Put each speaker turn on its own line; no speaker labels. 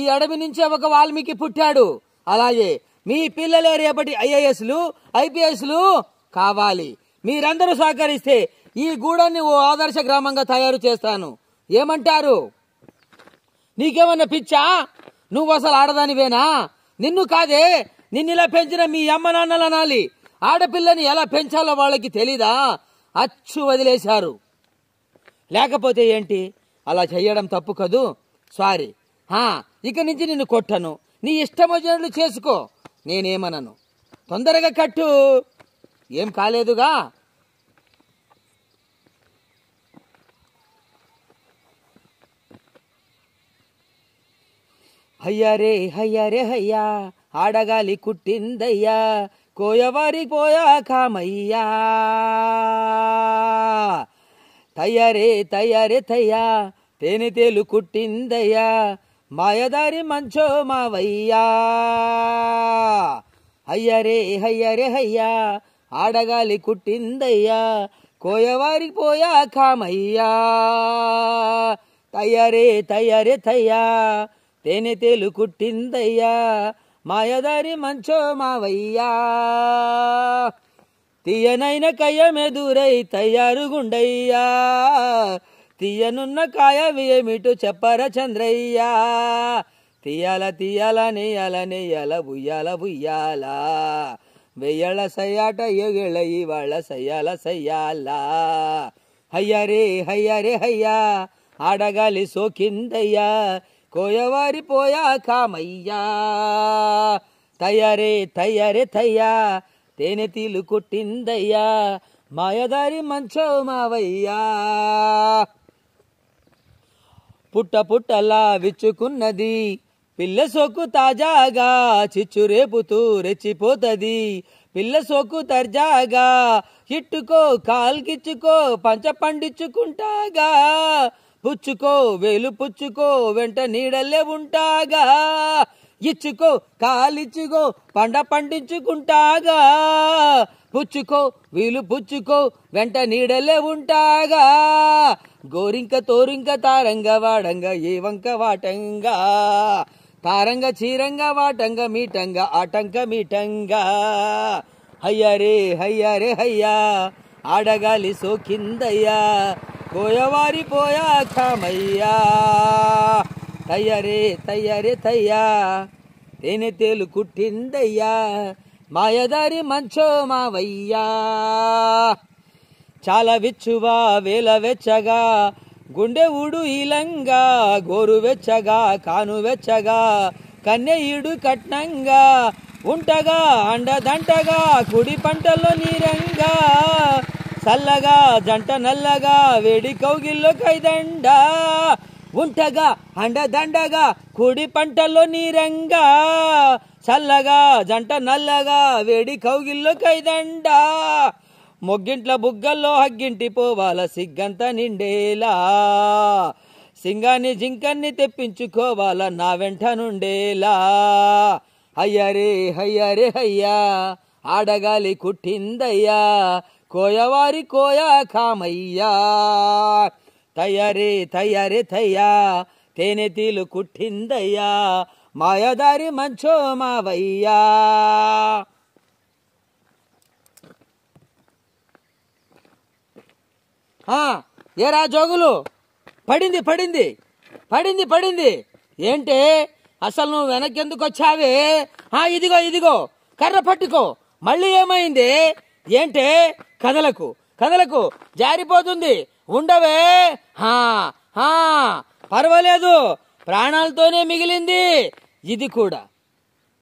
ఈ అడవి నుంచే ఒక వాల్మీకి పుట్టాడు అలాగే మీ పిల్లలే రేపటి ఐఏఎస్లు ఐపీఎస్లు కావాలి మీరందరూ సహకరిస్తే ఈ గూడాన్ని ఓ ఆదర్శ గ్రామంగా తయారు చేస్తాను ఏమంటారు నీకేమన్నా పిచ్చా నువ్వు అసలు ఆడదానివేనా నిన్ను కాదే నిన్నిలా పెంచిన మీ అమ్మ నాన్నలు అనాలి ఆడపిల్లని ఎలా పెంచాలో వాళ్ళకి తెలీదా అచ్చు వదిలేశారు లేకపోతే ఏంటి అలా చేయడం తప్పు కదూ సారీ ఇక నుంచి నిన్ను కొట్టను నీ ఇష్టమొచ్చినట్లు చేసుకో నేనేమనను తొందరగా కట్టు ఏం కాలేదుగా హయ్యారే హయ్యారే హయ్యా ఆడగాలి కుట్టిందయ్యా కోయవారి పోయా కామయ్యా తయ్యారే తయ్యారే తయ్యా తేనె తేలు కుట్టిందయ్యా మాయదారి మంచో మావయ్యా అయ్యరే హయ్యరే హయ్యా ఆడగాలి కుట్టిందయ్యా కోయవారికి పోయా కామయ్యా తయ్యరే తయ్యరే తయ్యా తేనె తేలు కుట్టిందయ్యా మాయదారి మంచో మావయ్యా తీయనైన కయ్యమెదురై తయారు గుండయ్యా తీయనున్న కాయవేమిటో చెప్పర చంద్రయ్యా తీయాల తీయాల నెయ్యాల నెయ్యాల బుయ్యాల బుయ్యాల వెయ్యాల సయ్యాట ఎగిళ్ళ ఇవాళ సయ్యాల సయ్యాల హయ్యరే హయ్యరే హయ్యా ఆడగాలి సోకిందయ్యా కోయవారి పోయా కామయ్యా తయారే తయారే తయ్యా తేనె తీలు కొట్టిందయ్యా మాయదారి మంచో మావయ్యా పుట్ట పుట్టలా విచ్చుకున్నది పిల్ల సోకు తాజాగా చిచ్చు రేపుతూ రెచ్చిపోతుంది పిల్ల సోకు తర్జాగా ఇట్టుకో కాల్కిచ్చుకో పంచ పండించుకుంటాగా పుచ్చుకో వేలు పుచ్చుకో వెంట నీడలే ఉంటాగా ఇచ్చుకో కాలిచ్చుకో పండ పండించుకుంటాగా పుచ్చుకో వీలు పుచ్చుకో వెంట నీడలే ఉంటాగా గోరింక తోరింక తారంగ వాడంగ ఏ వంక వాటంగా తారంగ చీరంగ వాటంగ మీటంగ ఆటంక మీటంగా హయ్యారే హయ్యరే హయ్యా ఆడగాలి సోకిందయ్యా పోయవారి పోయా కామయ్యా తయ్యారే తయ్యారే తయ్యా తేనె తేలు కుట్టిందయ్యా మాయదారి మంచో మావయ్యా చాలా విచ్చువా వేల వెచ్చగా గుండె ఊడు ఇలంగా గోరు వెచ్చగా కాను వెచ్చగా కన్నెయుడు కట్నంగా ఉంటగా అండదంటగా కుడి పంటలో నీరంగా చల్లగా జంట నల్లగా వేడి కౌగిల్లో కైదండా ఉంటగా అండదండగా కుడి పంటల్లో నీరంగా చల్లగా జంట నల్లగా వేడి కౌగిల్లో కైదండ మొగ్గింట్ల బుగ్గల్లో హగ్గింటి పోవాల సిగ్గంత నిండేలా సింగాన్ని జింకన్ని తెప్పించుకోవాల నా వెంట నుండేలా అయ్యరే హయ్యరే హయ్యా ఆడగాలి కుట్టిందయ్యా కోయవారి కోయ కామయ్యా తయ్యారే తయ్యారే తయ్యా తేనెతీలు కుట్టిందయ్యా మాయదారి మంచో మావయ్యా ఏరా జోగులు పడింది పడింది పడింది పడింది ఏంటే అసలు నువ్వు వెనక్కి ఎందుకు వచ్చావే ఆ ఇదిగో ఇదిగో కర్ర పట్టుకో మళ్ళీ ఏమైంది ఏంటే కదలకు కదలకు జారిపోతుంది ఉండవే హా హా పర్వాలేదు ప్రాణాలతోనే మిగిలింది ఇది కూడా